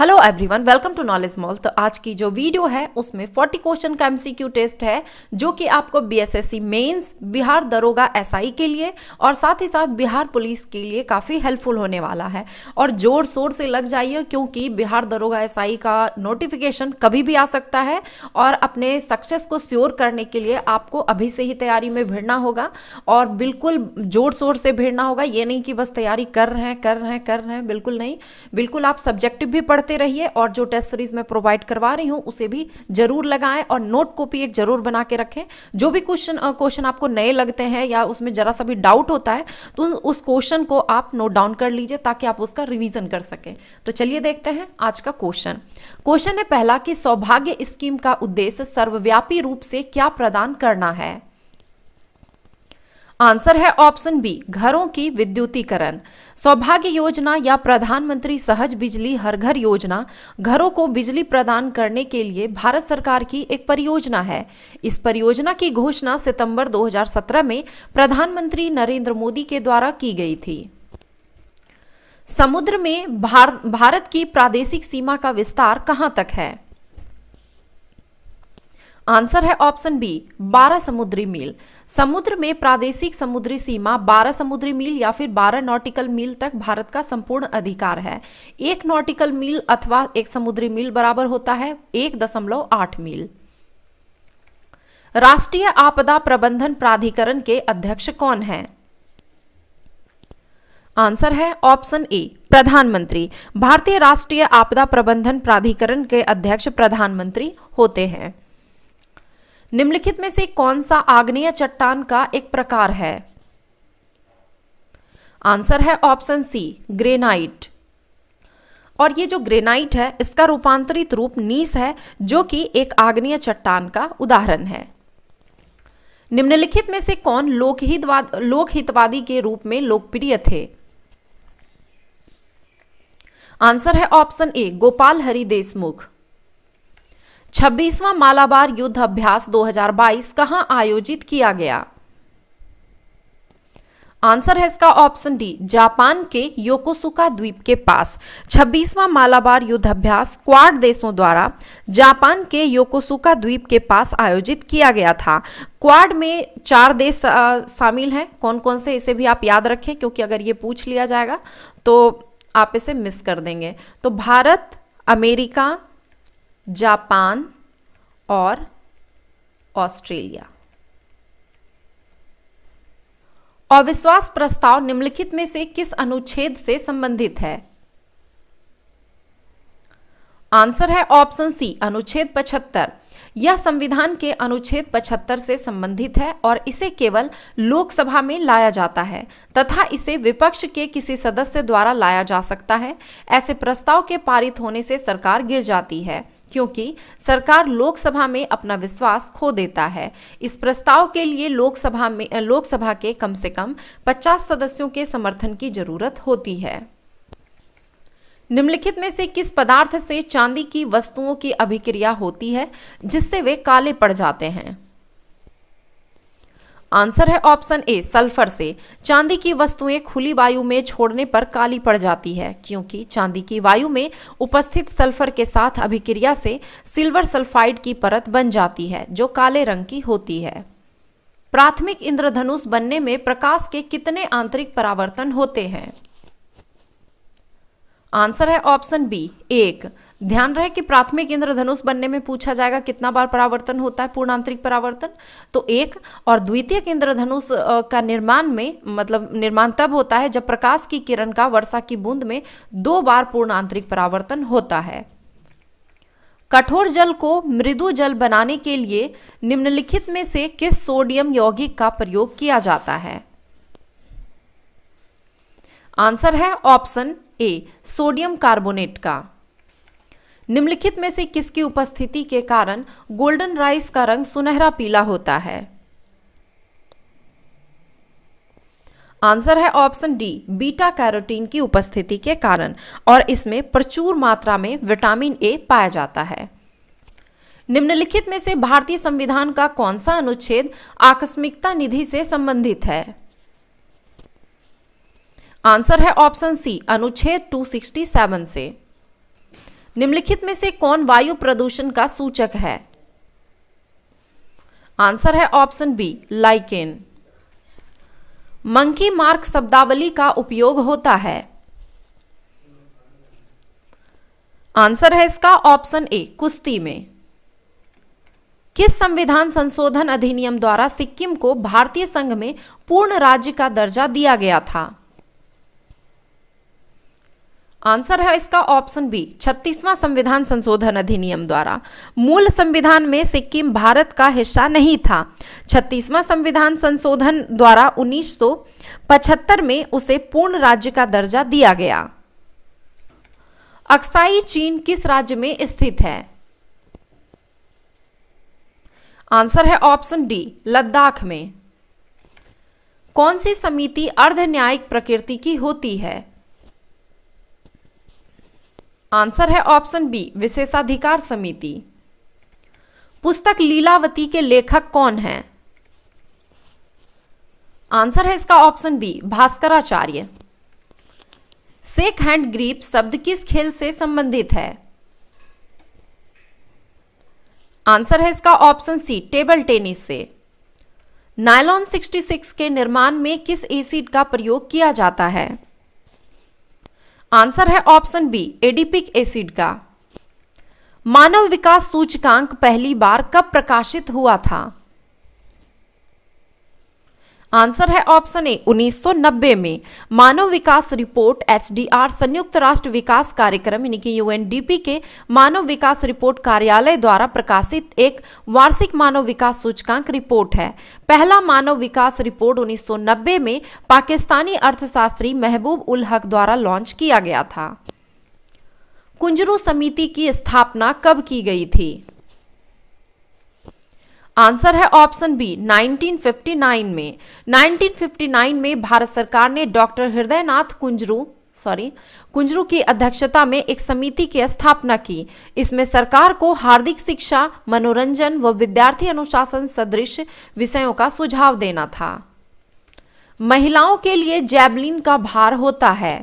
hello everyone welcome to Knowledge Mall तो आज की जो वीडियो है उसमें 40 क्वेश्चन का एमसीक्यू टेस्ट है जो कि आपको बीएसएससी मेंस बिहार दरोगा एसआई के लिए और साथ ही साथ बिहार पुलिस के लिए काफ़ी हेल्पफुल होने वाला है और जोर शोर से लग जाइए क्योंकि बिहार दरोगा एसआई का नोटिफिकेशन कभी भी आ सकता है और अपने सक्सेस को श्योर करने के लिए आपको अभी से ही तैयारी में भिड़ना होगा और बिल्कुल जोर शोर से भिड़ना होगा ये नहीं कि बस तैयारी कर रहे हैं कर रहे हैं कर रहे हैं बिल्कुल नहीं बिल्कुल आप सब्जेक्टिव भी पढ़ते करते रहिए और जो टेस्ट सीरीज मैं प्रोवाइड करवा रही हूँ उसे भी जरूर लगाएं और नोट कॉपी एक जरूर बना के रखें जो भी क्वेश्चन क्वेश्चन आपको नए लगते हैं या उसमें जरा सा भी डाउट होता है तो उस क्वेश्चन को आप नोट डाउन कर लीजिए ताकि आप उसका रिविजन कर सकें तो चलिए देखते हैं आज का क्वेश्चन क्वेश्चन है पहला कि सौभाग्य स्कीम का उद्देश्य सर्वव्यापी रूप से क्या प्रदान करना है आंसर है ऑप्शन बी घरों की विद्युतीकरण सौभाग्य योजना या प्रधानमंत्री सहज बिजली हर घर योजना घरों को बिजली प्रदान करने के लिए भारत सरकार की एक परियोजना है इस परियोजना की घोषणा सितंबर 2017 में प्रधानमंत्री नरेंद्र मोदी के द्वारा की गई थी समुद्र में भार, भारत की प्रादेशिक सीमा का विस्तार कहां तक है आंसर है ऑप्शन बी 12 समुद्री मील समुद्र में प्रादेशिक समुद्री सीमा 12 समुद्री मील या फिर 12 नॉटिकल मील तक भारत का संपूर्ण अधिकार है एक नॉटिकल मील अथवा एक समुद्री मील बराबर होता है एक दशमलव आठ मील राष्ट्रीय आपदा प्रबंधन प्राधिकरण के अध्यक्ष कौन है आंसर है ऑप्शन ए प्रधानमंत्री भारतीय राष्ट्रीय आपदा प्रबंधन प्राधिकरण के अध्यक्ष प्रधानमंत्री होते हैं निम्नलिखित में से कौन सा आग्नेय चट्टान का एक प्रकार है आंसर है ऑप्शन सी ग्रेनाइट और ये जो ग्रेनाइट है इसका रूपांतरित रूप नीस है जो कि एक आग्नेय चट्टान का उदाहरण है निम्नलिखित में से कौन लोकहितवाद लोकहितवादी के रूप में लोकप्रिय थे आंसर है ऑप्शन ए गोपाल हरि देशमुख 26वां मालाबार युद्ध अभ्यास 2022 कहां आयोजित किया गया आंसर है इसका ऑप्शन डी जापान के योकोसुका द्वीप के पास 26वां मालाबार युद्ध अभ्यास क्वाड देशों द्वारा जापान के योकोसुका द्वीप के पास आयोजित किया गया था क्वाड में चार देश शामिल हैं कौन कौन से इसे भी आप याद रखें क्योंकि अगर ये पूछ लिया जाएगा तो आप इसे मिस कर देंगे तो भारत अमेरिका जापान और ऑस्ट्रेलिया अविश्वास प्रस्ताव निम्नलिखित में से किस अनुच्छेद से संबंधित है आंसर है ऑप्शन सी अनुच्छेद 75 यह संविधान के अनुच्छेद 75 से संबंधित है और इसे केवल लोकसभा में लाया जाता है तथा इसे विपक्ष के किसी सदस्य द्वारा लाया जा सकता है ऐसे प्रस्ताव के पारित होने से सरकार गिर जाती है क्योंकि सरकार लोकसभा में अपना विश्वास खो देता है इस प्रस्ताव के लिए लोकसभा में लोकसभा के कम से कम 50 सदस्यों के समर्थन की जरूरत होती है निम्नलिखित में से किस पदार्थ से चांदी की वस्तुओं की अभिक्रिया होती है जिससे वे काले पड़ जाते हैं आंसर है ऑप्शन ए सल्फर से चांदी की वस्तुएं खुली वायु में छोड़ने पर काली पड़ जाती है क्योंकि चांदी की वायु में उपस्थित सल्फर के साथ अभिक्रिया से सिल्वर सल्फाइड की परत बन जाती है जो काले रंग की होती है प्राथमिक इंद्रधनुष बनने में प्रकाश के कितने आंतरिक परावर्तन होते हैं आंसर है ऑप्शन बी एक ध्यान रहे कि प्राथमिक इंद्रधनुष बनने में पूछा जाएगा कितना बार परावर्तन होता है पूर्ण आंतरिक परावर्तन तो एक और द्वितीय इंद्रधनुष का निर्माण में मतलब निर्माण तब होता है जब प्रकाश की किरण का वर्षा की बूंद में दो बार पूर्ण आंतरिक परावर्तन होता है कठोर जल को मृदु जल बनाने के लिए निम्नलिखित में से किस सोडियम यौगिक का प्रयोग किया जाता है आंसर है ऑप्शन ए सोडियम कार्बोनेट का निम्नलिखित में से किसकी उपस्थिति के कारण गोल्डन राइस का रंग सुनहरा पीला होता है आंसर है ऑप्शन डी बीटा कैरोटीन की उपस्थिति के कारण और इसमें प्रचुर मात्रा में विटामिन ए पाया जाता है निम्नलिखित में से भारतीय संविधान का कौन सा अनुच्छेद आकस्मिकता निधि से संबंधित है आंसर है ऑप्शन सी अनुच्छेद 267 से निम्नलिखित में से कौन वायु प्रदूषण का सूचक है आंसर है option B lichen monkey mark शब्दावली का उपयोग होता है आंसर है इसका ऑप्शन ए कुश्ती में किस संविधान संशोधन अधिनियम द्वारा सिक्किम को भारतीय संघ में पूर्ण राज्य का दर्जा दिया गया था आंसर है इसका ऑप्शन बी छत्तीसवां संविधान संशोधन अधिनियम द्वारा मूल संविधान में सिक्किम भारत का हिस्सा नहीं था छत्तीसवां संविधान संशोधन द्वारा 1975 में उसे पूर्ण राज्य का दर्जा दिया गया अक्साई चीन किस राज्य में स्थित है आंसर है ऑप्शन डी लद्दाख में कौन सी समिति अर्ध न्यायिक प्रकृति की होती है आंसर है ऑप्शन बी विशेषाधिकार समिति पुस्तक लीलावती के लेखक कौन है आंसर है इसका option B Bhaskaracharya shake hand grip शब्द किस खेल से संबंधित है आंसर है इसका ऑप्शन सी टेबल टेनिस से नायलॉन 66 के निर्माण में किस एसिड का प्रयोग किया जाता है आंसर है ऑप्शन बी एडिपिक एसिड का मानव विकास सूचकांक पहली बार कब प्रकाशित हुआ था आंसर है ऑप्शन ए 1990 में मानव विकास रिपोर्ट एच संयुक्त राष्ट्र विकास कार्यक्रम यानी कि यूएनडीपी के मानव विकास रिपोर्ट कार्यालय द्वारा प्रकाशित एक वार्षिक मानव विकास सूचकांक रिपोर्ट है पहला मानव विकास रिपोर्ट 1990 में पाकिस्तानी अर्थशास्त्री महबूब उल हक द्वारा लॉन्च किया गया था कुंजरू समिति की स्थापना कब की गई थी आंसर है ऑप्शन बी 1959 में 1959 में भारत सरकार ने डॉक्टर हृदयनाथ कुंजरू सॉरी कुंजरू की अध्यक्षता में एक समिति की स्थापना की इसमें सरकार को हार्दिक शिक्षा मनोरंजन व विद्यार्थी अनुशासन सदृश विषयों का सुझाव देना था महिलाओं के लिए जैबलिन का भार होता है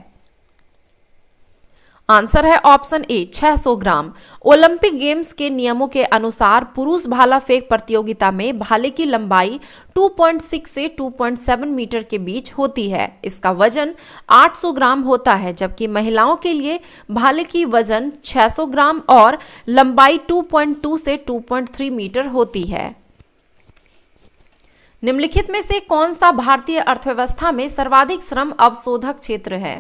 आंसर है option A 600 gram Olympic games के नियमों के अनुसार पुरुष भाला फेंक प्रतियोगिता में भाले की लंबाई 2.6 से 2.7 मीटर के बीच होती है इसका वजन 800 ग्राम होता है जबकि महिलाओं के लिए भाले की वजन 600 ग्राम और लंबाई 2.2 से 2.3 मीटर होती है निम्नलिखित में से कौन सा भारतीय अर्थव्यवस्था में सर्वाधिक श्रम अवशोधक क्षेत्र है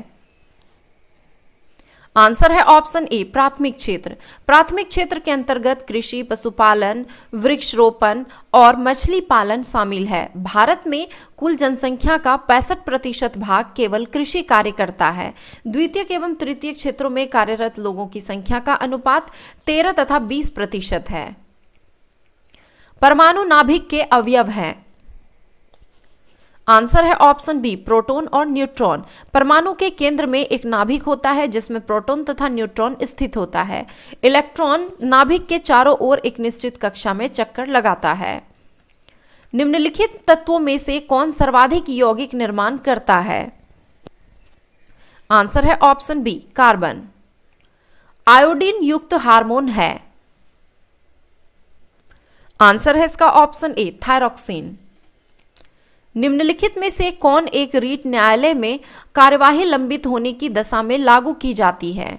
आंसर है ऑप्शन ए प्राथमिक क्षेत्र प्राथमिक क्षेत्र के अंतर्गत कृषि पशुपालन वृक्षरोपण और मछली पालन शामिल है भारत में कुल जनसंख्या का पैंसठ प्रतिशत भाग केवल कृषि कार्य करता है द्वितीय एवं तृतीय क्षेत्रों में कार्यरत लोगों की संख्या का अनुपात तेरह तथा बीस प्रतिशत है परमाणु नाभिक के अवयव हैं आंसर है ऑप्शन बी प्रोटॉन और न्यूट्रॉन परमाणु के केंद्र में एक नाभिक होता है जिसमें प्रोटॉन तथा न्यूट्रॉन स्थित होता है इलेक्ट्रॉन नाभिक के चारों ओर एक निश्चित कक्षा में चक्कर लगाता है निम्नलिखित तत्वों में से कौन सर्वाधिक यौगिक निर्माण करता है आंसर है ऑप्शन बी कार्बन आयोडीन युक्त हार्मोन है आंसर है इसका ऑप्शन ए थायरोक्सिन निम्नलिखित में से कौन एक रीट न्यायालय में कार्यवाही लंबित होने की दशा में लागू की जाती है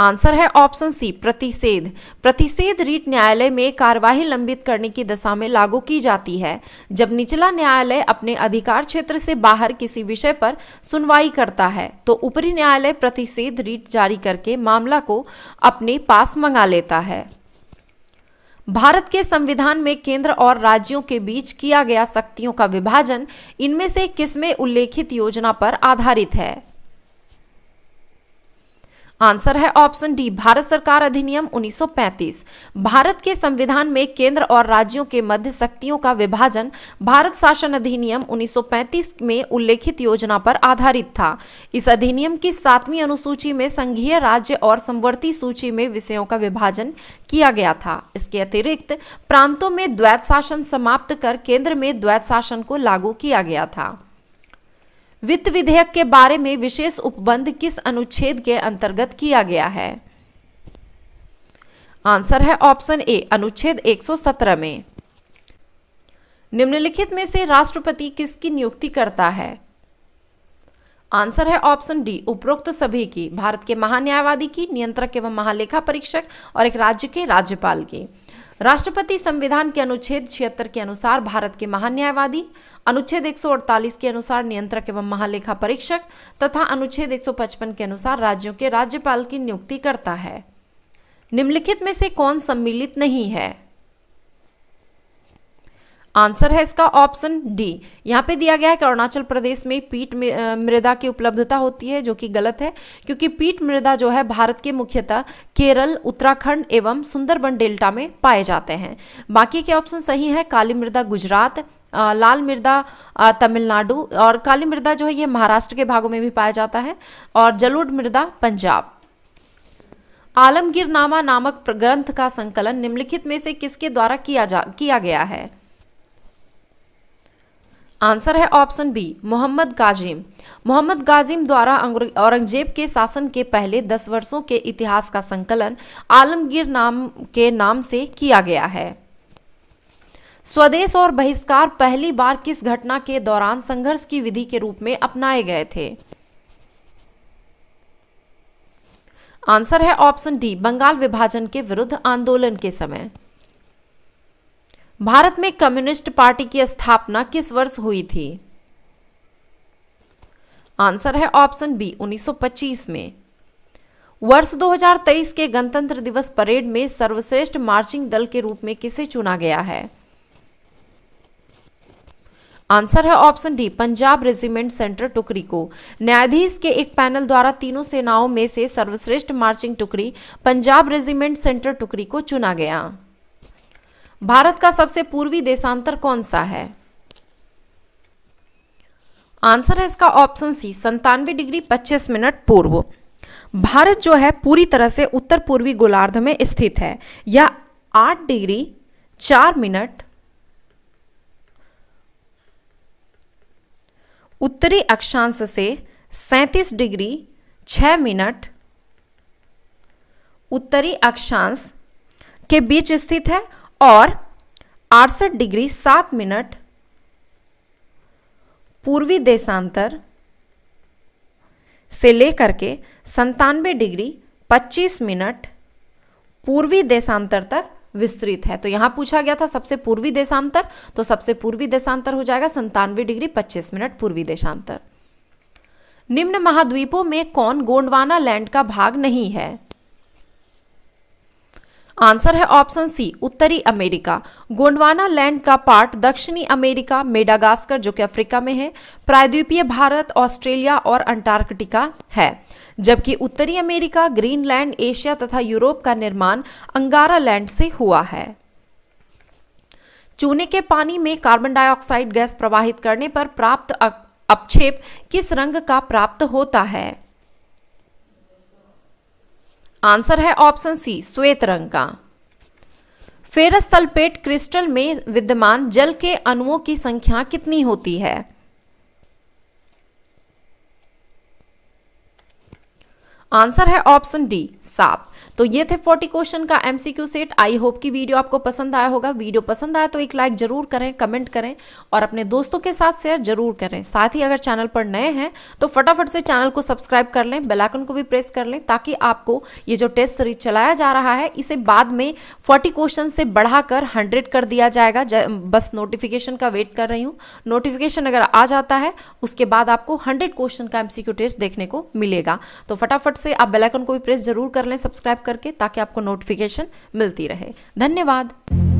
आंसर है ऑप्शन सी प्रतिषेध प्रतिषेध रीट न्यायालय में कार्यवाही लंबित करने की दशा में लागू की जाती है जब निचला न्यायालय अपने अधिकार क्षेत्र से बाहर किसी विषय पर सुनवाई करता है तो ऊपरी न्यायालय प्रतिषेध रीट जारी करके मामला को अपने पास मंगा लेता है भारत के संविधान में केंद्र और राज्यों के बीच किया गया शक्तियों का विभाजन इनमें से किसमें उल्लेखित योजना पर आधारित है आंसर है ऑप्शन डी भारत सरकार अधिनियम 1935 भारत के संविधान में केंद्र और राज्यों के मध्य शक्तियों का विभाजन भारत शासन अधिनियम 1935 में उल्लेखित योजना पर आधारित था इस अधिनियम की सातवीं अनुसूची में संघीय राज्य और संवर्ती सूची में विषयों का विभाजन किया गया था इसके अतिरिक्त प्रांतों में द्वैत शासन समाप्त कर केंद्र में द्वैत शासन को लागू किया गया था वित्त विधेयक के बारे में विशेष उपबंध किस अनुच्छेद के अंतर्गत किया गया है आंसर है ऑप्शन ए अनुच्छेद 117 में निम्नलिखित में से राष्ट्रपति किसकी नियुक्ति करता है आंसर है ऑप्शन डी उपरोक्त तो सभी की भारत के महान्यायवादी की नियंत्रक एवं महालेखा परीक्षक और एक राज्य के राज्यपाल की राष्ट्रपति संविधान के अनुच्छेद छिहत्तर के अनुसार भारत के महान्यायवादी अनुच्छेद 148 के अनुसार नियंत्रक एवं महालेखा परीक्षक तथा अनुच्छेद 155 के अनुसार राज्यों के राज्यपाल की नियुक्ति करता है निम्नलिखित में से कौन सम्मिलित नहीं है आंसर है इसका ऑप्शन डी यहाँ पे दिया गया है कि अरुणाचल प्रदेश में पीट मृदा की उपलब्धता होती है जो कि गलत है क्योंकि पीट मृदा जो है भारत के मुख्यतः केरल उत्तराखंड एवं सुंदरबन डेल्टा में पाए जाते हैं बाकी के ऑप्शन सही है काली मृदा गुजरात लाल मृदा तमिलनाडु और काली मृदा जो है ये महाराष्ट्र के भागों में भी पाया जाता है और जलोढ़ मृदा पंजाब आलमगीरनामा नामक ग्रंथ का संकलन निम्नलिखित में से किसके द्वारा किया जा किया गया है आंसर है ऑप्शन बी मोहम्मद गाजिम मोहम्मद गाजिम द्वारा औरंगजेब के शासन के पहले दस वर्षों के इतिहास का संकलन आलमगीर नाम के नाम से किया गया है स्वदेश और बहिष्कार पहली बार किस घटना के दौरान संघर्ष की विधि के रूप में अपनाए गए थे आंसर है ऑप्शन डी बंगाल विभाजन के विरुद्ध आंदोलन के समय भारत में कम्युनिस्ट पार्टी की स्थापना किस वर्ष हुई थी आंसर है ऑप्शन बी 1925 में वर्ष 2023 के गणतंत्र दिवस परेड में सर्वश्रेष्ठ मार्चिंग दल के रूप में किसे चुना गया है आंसर है option D Punjab regiment centre टुकड़ी को न्यायाधीश के एक पैनल द्वारा तीनों सेनाओं में से सर्वश्रेष्ठ मार्चिंग टुकड़ी पंजाब रेजिमेंट सेंटर टुकड़ी को चुना गया भारत का सबसे पूर्वी देशांतर कौन सा है आंसर है इसका ऑप्शन सी संतानवे डिग्री 25 मिनट पूर्व भारत जो है पूरी तरह से उत्तर पूर्वी गोलार्ध में स्थित है यह आठ डिग्री चार मिनट उत्तरी अक्षांश से सैतीस डिग्री छ मिनट उत्तरी अक्षांश के बीच स्थित है और अड़सठ डिग्री सात मिनट पूर्वी देशांतर से लेकर के संतानवे डिग्री पच्चीस मिनट पूर्वी देशांतर तक विस्तृत है तो यहां पूछा गया था सबसे पूर्वी देशांतर तो सबसे पूर्वी देशांतर हो जाएगा संतानवे डिग्री पच्चीस मिनट पूर्वी देशांतर निम्न महाद्वीपों में कौन गोंडवाना लैंड का भाग नहीं है आंसर है ऑप्शन सी उत्तरी अमेरिका गोंडवाना लैंड का पार्ट दक्षिणी अमेरिका मेडागास्कर जो कि अफ्रीका में है प्रायद्वीपीय भारत ऑस्ट्रेलिया और अंटार्कटिका है जबकि उत्तरी अमेरिका ग्रीनलैंड एशिया तथा यूरोप का निर्माण अंगारा लैंड से हुआ है चूने के पानी में कार्बन डाइऑक्साइड गैस प्रवाहित करने पर प्राप्त अपक्षेप किस रंग का प्राप्त होता है आंसर है ऑप्शन सी श्वेत रंग का फेरस सल्फेट क्रिस्टल में विद्यमान जल के अणुओं की संख्या कितनी होती है आंसर है ऑप्शन डी सात तो ये थे 40 क्वेश्चन का एमसीक्यू सेट आई होप कि वीडियो आपको पसंद आया होगा वीडियो पसंद आया तो एक लाइक जरूर करें कमेंट करें और अपने दोस्तों के साथ शेयर जरूर करें साथ ही अगर चैनल पर नए हैं तो फटाफट से चैनल को सब्सक्राइब कर लें आइकन को भी प्रेस कर लें ताकि आपको ये जो टेस्ट सीरीज चलाया जा रहा है इसे बाद में फोर्टी क्वेश्चन से बढ़ाकर हंड्रेड कर दिया जाएगा बस नोटिफिकेशन का वेट कर रही हूँ नोटिफिकेशन अगर आ जाता है उसके बाद आपको हंड्रेड क्वेश्चन का एमसीक्यू टेस्ट देखने को मिलेगा तो फटाफट से आप बेलाइकन को भी प्रेस जरूर कर लें सब्सक्राइब करके ताकि आपको नोटिफिकेशन मिलती रहे धन्यवाद